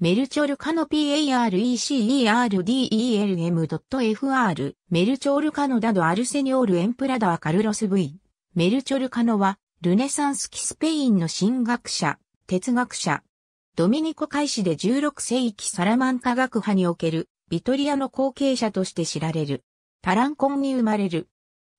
メルチョルカノ PARECERDELM.FR メルチョルカノダドアルセニオールエンプラダーカルロス V メルチョルカノはルネサンス期スペインの神学者、哲学者。ドミニコ開始で16世紀サラマン科学派におけるビトリアの後継者として知られる。タランコンに生まれる。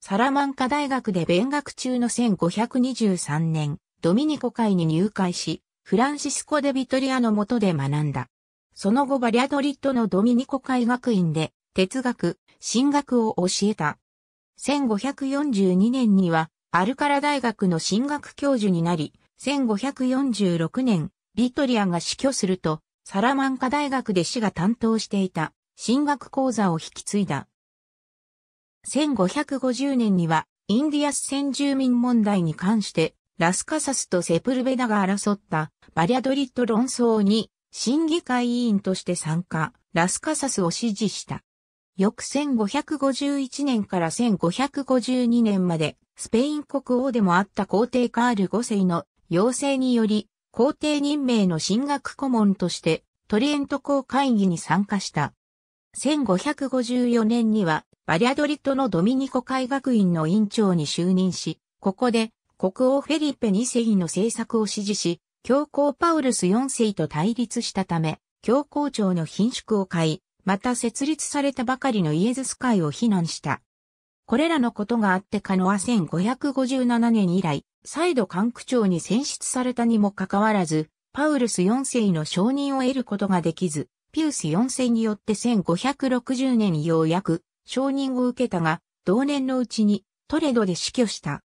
サラマンカ大学で勉学中の1523年、ドミニコ会に入会し、フランシスコ・デ・ビトリアの下で学んだ。その後バリアドリッドのドミニコ海学院で哲学、神学を教えた。1542年にはアルカラ大学の神学教授になり、1546年、ビトリアが死去すると、サラマンカ大学で死が担当していた神学講座を引き継いだ。1550年にはインディアス先住民問題に関してラスカサスとセプルベダが争ったバリアドリッド論争に審議会委員として参加、ラスカサスを支持した。翌1551年から1552年までスペイン国王でもあった皇帝カール5世の要請により皇帝任命の進学顧問としてトリエント公会議に参加した。1554年にはバリアドリッドのドミニコ海学院の院長に就任し、ここで国王フェリペ2世の政策を支持し、教皇パウルス4世と対立したため、教皇庁の貧縮を買い、また設立されたばかりのイエズス会を非難した。これらのことがあってカノア1557年以来、再度管区長に選出されたにもかかわらず、パウルス4世の承認を得ることができず、ピウス4世によって1560年にようやく承認を受けたが、同年のうちにトレドで死去した。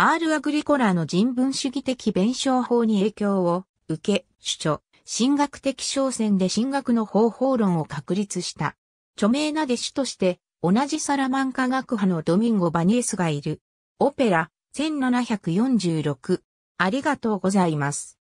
アール・アグリコラーの人文主義的弁証法に影響を受け、主著、神学的商戦で進学の方法論を確立した。著名な弟子として、同じサラマンカ学派のドミンゴ・バニエスがいる。オペラ、1746。ありがとうございます。